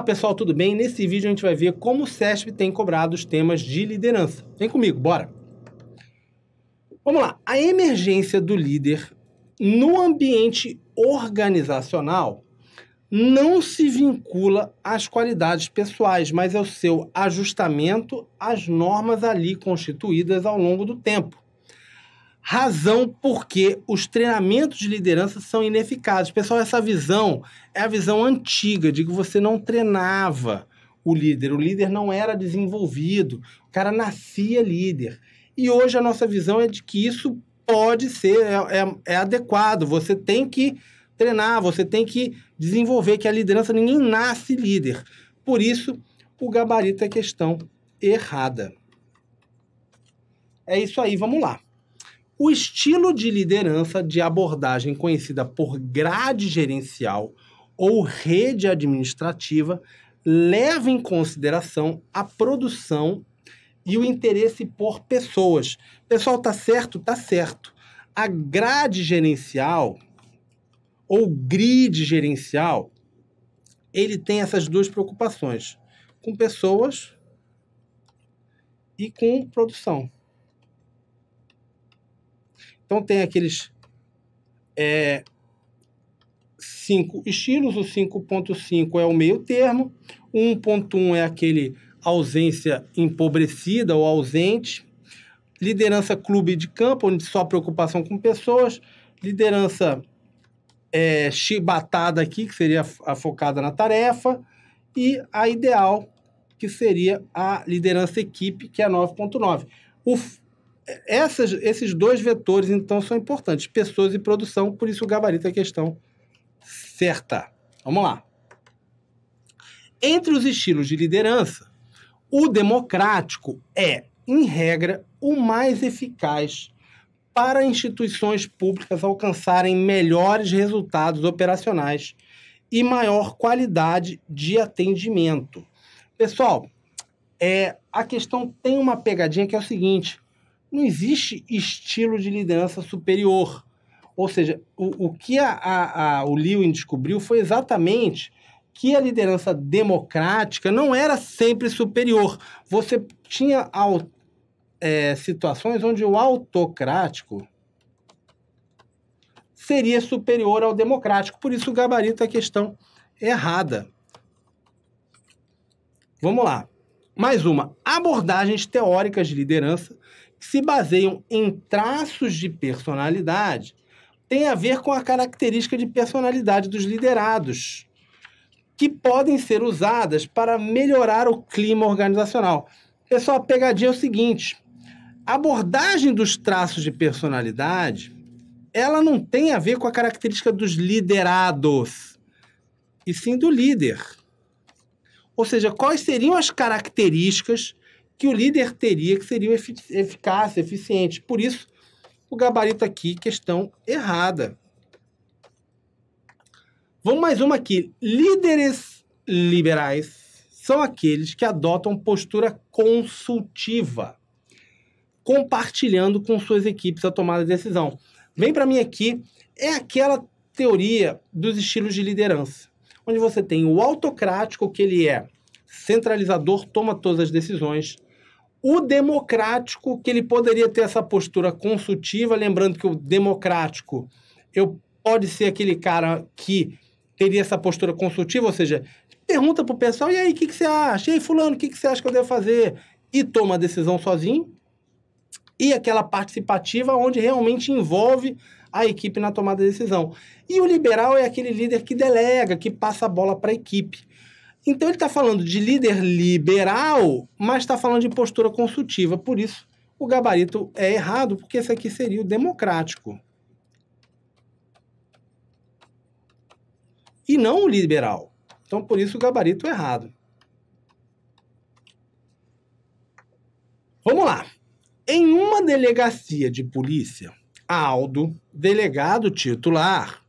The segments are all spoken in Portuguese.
Olá pessoal, tudo bem? Nesse vídeo a gente vai ver como o SESP tem cobrado os temas de liderança. Vem comigo, bora! Vamos lá. A emergência do líder no ambiente organizacional não se vincula às qualidades pessoais, mas ao seu ajustamento às normas ali constituídas ao longo do tempo razão porque os treinamentos de liderança são ineficazes. Pessoal, essa visão é a visão antiga de que você não treinava o líder, o líder não era desenvolvido, o cara nascia líder. E hoje a nossa visão é de que isso pode ser, é, é, é adequado, você tem que treinar, você tem que desenvolver, que a liderança, ninguém nasce líder. Por isso, o gabarito é questão errada. É isso aí, vamos lá. O estilo de liderança de abordagem conhecida por grade gerencial ou rede administrativa leva em consideração a produção e o interesse por pessoas. Pessoal, tá certo? Tá certo. A grade gerencial ou grid gerencial, ele tem essas duas preocupações, com pessoas e com produção. Então tem aqueles é, cinco estilos, o 5.5 é o meio termo, 1.1 é aquele ausência empobrecida ou ausente, liderança clube de campo, onde só preocupação com pessoas, liderança é, chibatada aqui, que seria a focada na tarefa, e a ideal, que seria a liderança equipe, que é 9.9. O, essas, esses dois vetores, então, são importantes: pessoas e produção, por isso o gabarito é questão certa. Vamos lá. Entre os estilos de liderança, o democrático é, em regra, o mais eficaz para instituições públicas alcançarem melhores resultados operacionais e maior qualidade de atendimento. Pessoal, é, a questão tem uma pegadinha que é o seguinte: não existe estilo de liderança superior. Ou seja, o, o que a, a, a, o Lewin descobriu foi exatamente que a liderança democrática não era sempre superior. Você tinha ao, é, situações onde o autocrático seria superior ao democrático. Por isso, o gabarito é a questão errada. Vamos lá. Mais uma. Abordagens teóricas de liderança se baseiam em traços de personalidade, tem a ver com a característica de personalidade dos liderados, que podem ser usadas para melhorar o clima organizacional. Pessoal, a pegadinha é o seguinte: a abordagem dos traços de personalidade, ela não tem a ver com a característica dos liderados, e sim do líder. Ou seja, quais seriam as características que o líder teria, que seria eficaz, eficiente. Por isso, o gabarito aqui, questão errada. Vamos mais uma aqui. Líderes liberais são aqueles que adotam postura consultiva, compartilhando com suas equipes a tomada de decisão. Vem para mim aqui, é aquela teoria dos estilos de liderança, onde você tem o autocrático, que ele é centralizador, toma todas as decisões o democrático, que ele poderia ter essa postura consultiva, lembrando que o democrático eu, pode ser aquele cara que teria essa postura consultiva, ou seja, pergunta para o pessoal, e aí, o que, que, você acha? E aí, fulano, o que, que você acha que eu devo fazer? E toma a decisão sozinho. E aquela participativa onde realmente envolve a equipe na tomada de decisão. E o liberal é aquele líder que delega, que passa a bola para a equipe. Então ele está falando de líder liberal, mas está falando de postura consultiva. Por isso, o gabarito é errado, porque esse aqui seria o democrático. E não o liberal. Então, por isso, o gabarito é errado. Vamos lá. Em uma delegacia de polícia, Aldo, delegado titular,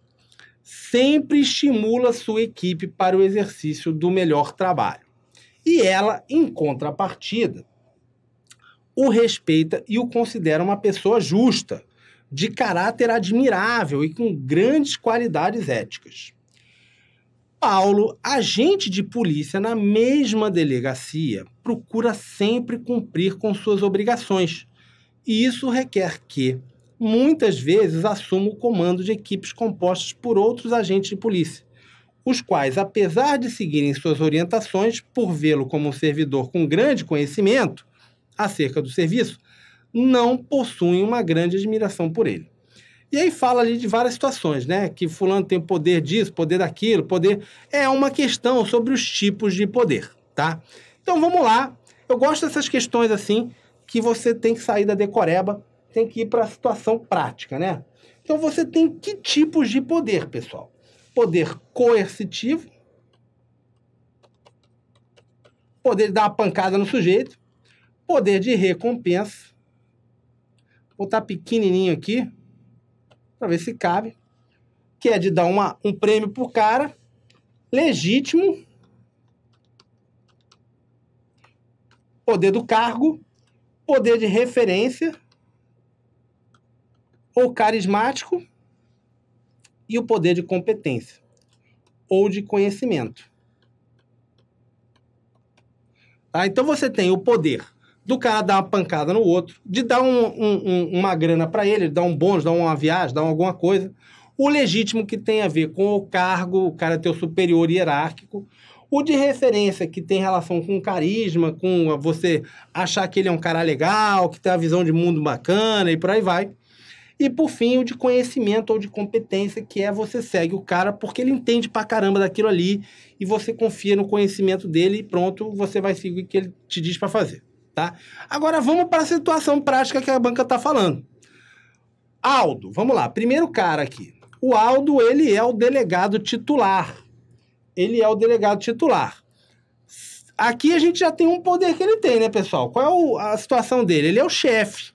sempre estimula sua equipe para o exercício do melhor trabalho. E ela, em contrapartida, o respeita e o considera uma pessoa justa, de caráter admirável e com grandes qualidades éticas. Paulo, agente de polícia na mesma delegacia, procura sempre cumprir com suas obrigações. E isso requer que muitas vezes assume o comando de equipes compostas por outros agentes de polícia, os quais, apesar de seguirem suas orientações por vê-lo como um servidor com grande conhecimento acerca do serviço, não possuem uma grande admiração por ele. E aí fala ali de várias situações, né? Que fulano tem poder disso, poder daquilo, poder. É uma questão sobre os tipos de poder, tá? Então vamos lá. Eu gosto dessas questões assim, que você tem que sair da decoreba tem que ir para a situação prática, né? Então você tem que tipos de poder, pessoal? Poder coercitivo, poder de dar uma pancada no sujeito, poder de recompensa. Vou botar pequenininho aqui para ver se cabe, que é de dar uma, um prêmio pro cara legítimo, poder do cargo, poder de referência ou carismático e o poder de competência ou de conhecimento. Tá? Então você tem o poder do cara dar uma pancada no outro, de dar um, um, uma grana para ele, dar um bônus, dar uma viagem, dar alguma coisa. O legítimo que tem a ver com o cargo, o cara ter o superior hierárquico. O de referência, que tem relação com carisma, com você achar que ele é um cara legal, que tem a visão de mundo bacana e por aí vai. E por fim, o de conhecimento ou de competência, que é você segue o cara porque ele entende pra caramba daquilo ali e você confia no conhecimento dele e pronto, você vai seguir o que ele te diz para fazer, tá? Agora vamos para a situação prática que a banca tá falando. Aldo, vamos lá, primeiro cara aqui. O Aldo, ele é o delegado titular. Ele é o delegado titular. Aqui a gente já tem um poder que ele tem, né, pessoal? Qual é o, a situação dele? Ele é o chefe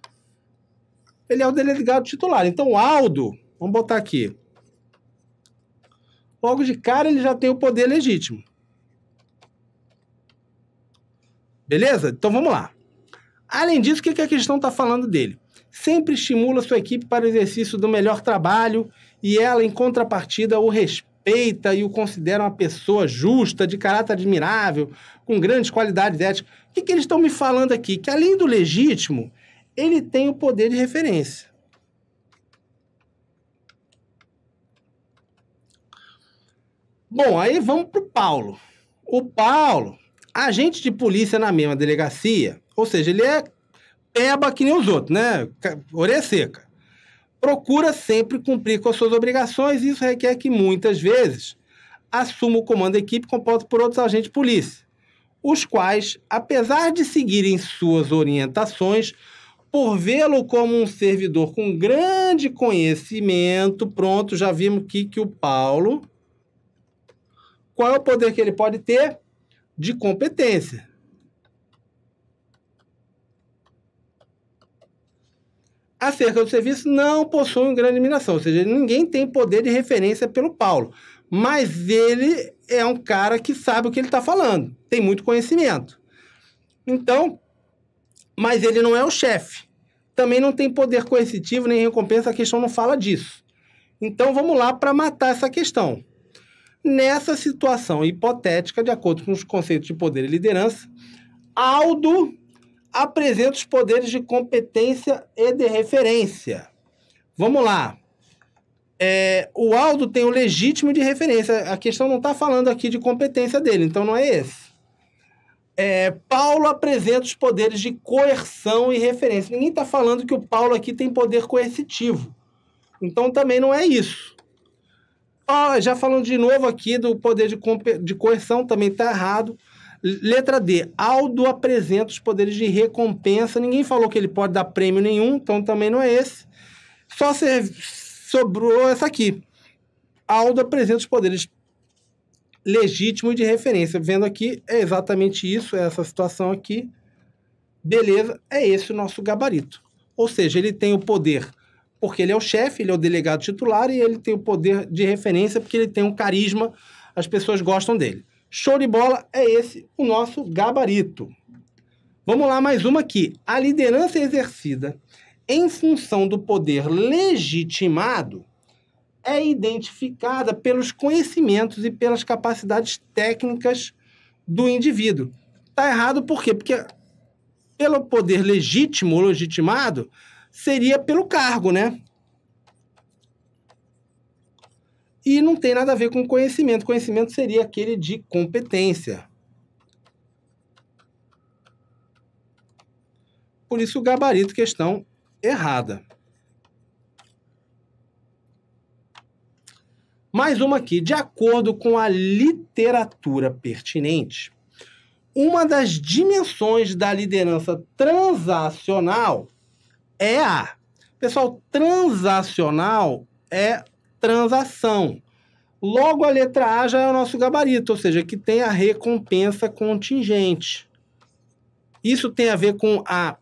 ele é o delegado titular. Então, o Aldo, vamos botar aqui. Logo de cara, ele já tem o poder legítimo. Beleza? Então vamos lá. Além disso, o que, que a questão está falando dele? Sempre estimula sua equipe para o exercício do melhor trabalho e ela, em contrapartida, o respeita e o considera uma pessoa justa, de caráter admirável, com grandes qualidades éticas. O que, que eles estão me falando aqui? Que além do legítimo, ele tem o poder de referência. Bom, aí vamos para o Paulo. O Paulo, agente de polícia na mesma delegacia, ou seja, ele é peba que nem os outros, né? Orelha seca. Procura sempre cumprir com as suas obrigações e isso requer que muitas vezes assuma o comando da equipe composto por outros agentes de polícia, os quais, apesar de seguirem suas orientações, por vê-lo como um servidor com grande conhecimento, pronto, já vimos aqui que o Paulo. Qual é o poder que ele pode ter? De competência. Acerca do serviço, não possui grande mineração, ou seja, ninguém tem poder de referência pelo Paulo. Mas ele é um cara que sabe o que ele está falando, tem muito conhecimento. Então, mas ele não é o chefe também não tem poder coercitivo nem recompensa, a questão não fala disso. Então vamos lá para matar essa questão. Nessa situação hipotética, de acordo com os conceitos de poder e liderança, Aldo apresenta os poderes de competência e de referência. Vamos lá. É, o Aldo tem o legítimo de referência. A questão não está falando aqui de competência dele, então não é esse. É, Paulo apresenta os poderes de coerção e referência. Ninguém está falando que o Paulo aqui tem poder coercitivo. Então também não é isso. Ah, já falando de novo aqui do poder de, de coerção, também está errado. Letra D. Aldo apresenta os poderes de recompensa. Ninguém falou que ele pode dar prêmio nenhum, então também não é esse. Só sobrou essa aqui. Aldo apresenta os poderes legítimo de referência. Vendo aqui, é exatamente isso, é essa situação aqui. Beleza, é esse o nosso gabarito. Ou seja, ele tem o poder porque ele é o chefe, ele é o delegado titular e ele tem o poder de referência porque ele tem um carisma, as pessoas gostam dele. Show de bola, é esse o nosso gabarito. Vamos lá, mais uma aqui. A liderança exercida em função do poder legitimado é identificada pelos conhecimentos e pelas capacidades técnicas do indivíduo. Tá errado por quê? Porque pelo poder legítimo ou legitimado seria pelo cargo, né? E não tem nada a ver com conhecimento. Conhecimento seria aquele de competência. Por isso, o gabarito, questão errada. Mais uma aqui. De acordo com a literatura pertinente, uma das dimensões da liderança transacional é a. Pessoal, transacional é transação. Logo, a letra A já é o nosso gabarito, ou seja, que tem a recompensa contingente. Isso tem a ver com a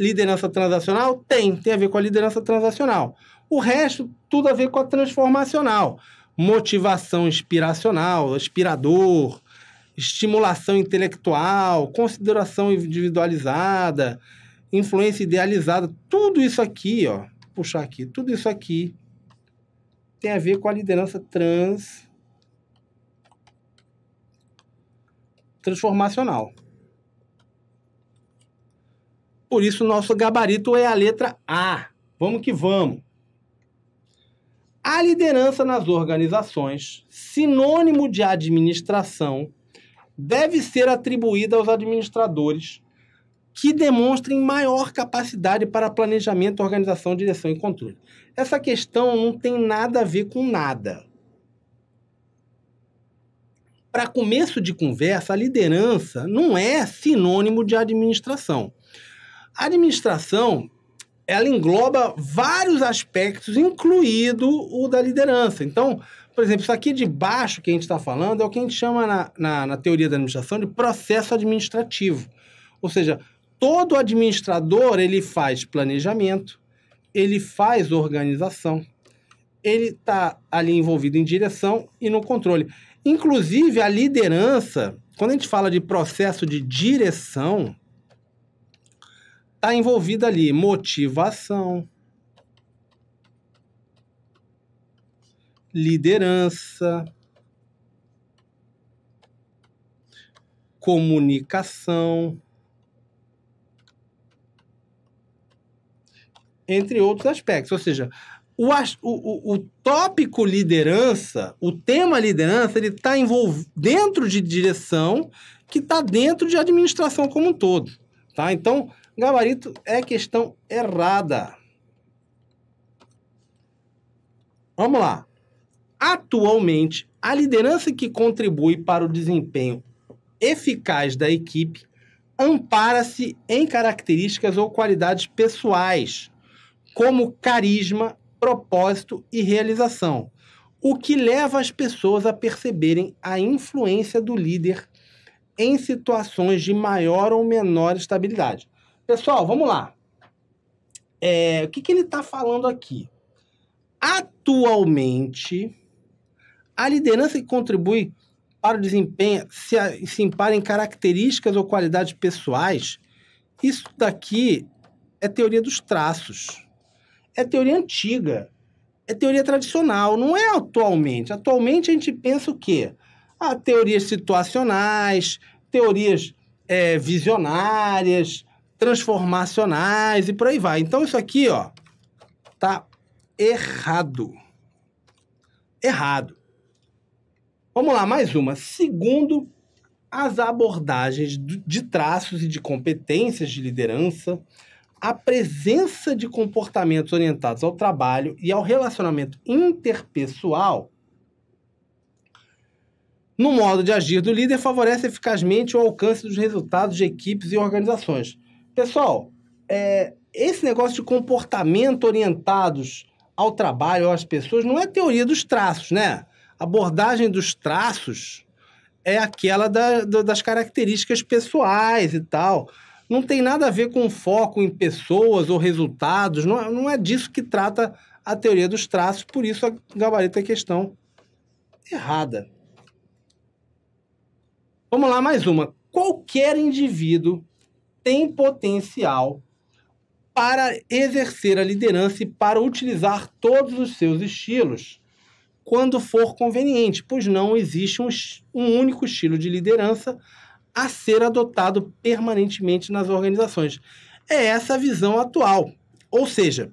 liderança transacional? Tem, tem a ver com a liderança transacional. O resto, tudo a ver com a transformacional motivação inspiracional, aspirador, estimulação intelectual, consideração individualizada, influência idealizada, tudo isso aqui, ó, puxar aqui, tudo isso aqui tem a ver com a liderança trans transformacional. Por isso, nosso gabarito é a letra A. Vamos que vamos. A liderança nas organizações, sinônimo de administração, deve ser atribuída aos administradores que demonstrem maior capacidade para planejamento, organização, direção e controle. Essa questão não tem nada a ver com nada. Para começo de conversa, a liderança não é sinônimo de administração. A administração ela engloba vários aspectos, incluído o da liderança. Então, por exemplo, isso aqui de baixo que a gente está falando é o que a gente chama na, na, na teoria da administração de processo administrativo. Ou seja, todo administrador ele faz planejamento, ele faz organização, ele está ali envolvido em direção e no controle. Inclusive, a liderança, quando a gente fala de processo de direção, Está envolvida ali motivação, liderança, comunicação, entre outros aspectos. Ou seja, o, o, o tópico liderança, o tema liderança, ele está dentro de direção que está dentro de administração como um todo. Tá? Então, Gabarito é questão errada. Vamos lá. Atualmente, a liderança que contribui para o desempenho eficaz da equipe ampara-se em características ou qualidades pessoais, como carisma, propósito e realização, o que leva as pessoas a perceberem a influência do líder em situações de maior ou menor estabilidade. Pessoal, vamos lá. É, o que, que ele está falando aqui? Atualmente, a liderança que contribui para o desempenho se, se impara em características ou qualidades pessoais. Isso daqui é teoria dos traços. É teoria antiga. É teoria tradicional. Não é atualmente. Atualmente a gente pensa o quê? Ah, teorias situacionais, teorias é, visionárias, transformacionais e por aí vai. Então isso aqui, ó, tá errado. Errado. Vamos lá, mais uma. Segundo as abordagens de traços e de competências de liderança, a presença de comportamentos orientados ao trabalho e ao relacionamento interpessoal no modo de agir do líder favorece eficazmente o alcance dos resultados de equipes e organizações. Pessoal, é, esse negócio de comportamento orientados ao trabalho, às pessoas, não é teoria dos traços, né? A abordagem dos traços é aquela da, da, das características pessoais e tal. Não tem nada a ver com foco em pessoas ou resultados, não, é, não é disso que trata a teoria dos traços, por isso a gabarito é questão errada. Vamos lá, mais uma. Qualquer indivíduo tem potencial para exercer a liderança e para utilizar todos os seus estilos quando for conveniente, pois não existe um, um único estilo de liderança a ser adotado permanentemente nas organizações. É essa a visão atual. Ou seja,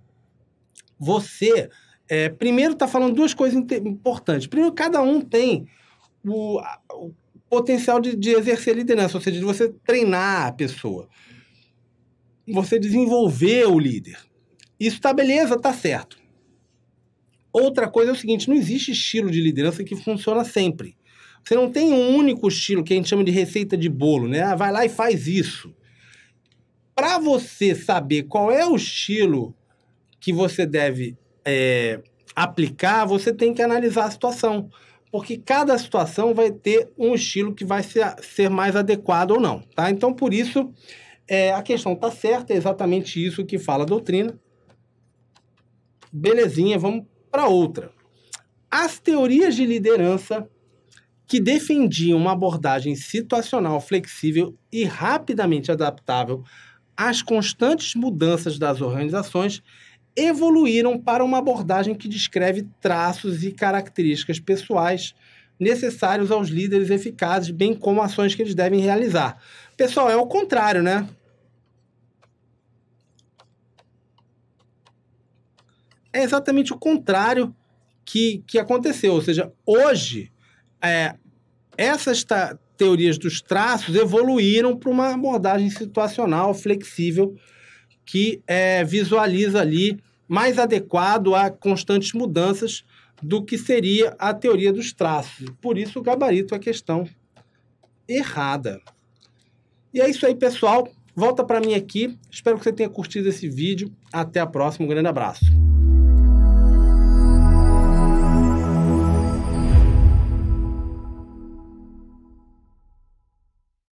você é, primeiro está falando duas coisas importantes. Primeiro, cada um tem o, potencial de, de exercer liderança, ou seja, de você treinar a pessoa, você desenvolver o líder. Isso tá beleza, tá certo. Outra coisa é o seguinte: não existe estilo de liderança que funciona sempre. Você não tem um único estilo que a gente chama de receita de bolo, né? Ah, vai lá e faz isso. Para você saber qual é o estilo que você deve é, aplicar, você tem que analisar a situação porque cada situação vai ter um estilo que vai ser, ser mais adequado ou não, tá? Então, por isso, é, a questão está certa, é exatamente isso que fala a doutrina. Belezinha, vamos para outra. As teorias de liderança que defendiam uma abordagem situacional flexível e rapidamente adaptável às constantes mudanças das organizações evoluíram para uma abordagem que descreve traços e características pessoais necessários aos líderes eficazes, bem como ações que eles devem realizar. Pessoal, é o contrário, né? É exatamente o contrário que, que aconteceu. Ou seja, hoje, é, essas teorias dos traços evoluíram para uma abordagem situacional, flexível, que é, visualiza ali mais adequado a constantes mudanças do que seria a teoria dos traços. Por isso, o gabarito é questão errada. E é isso aí, pessoal. Volta para mim aqui. Espero que você tenha curtido esse vídeo. Até a próxima. Um grande abraço.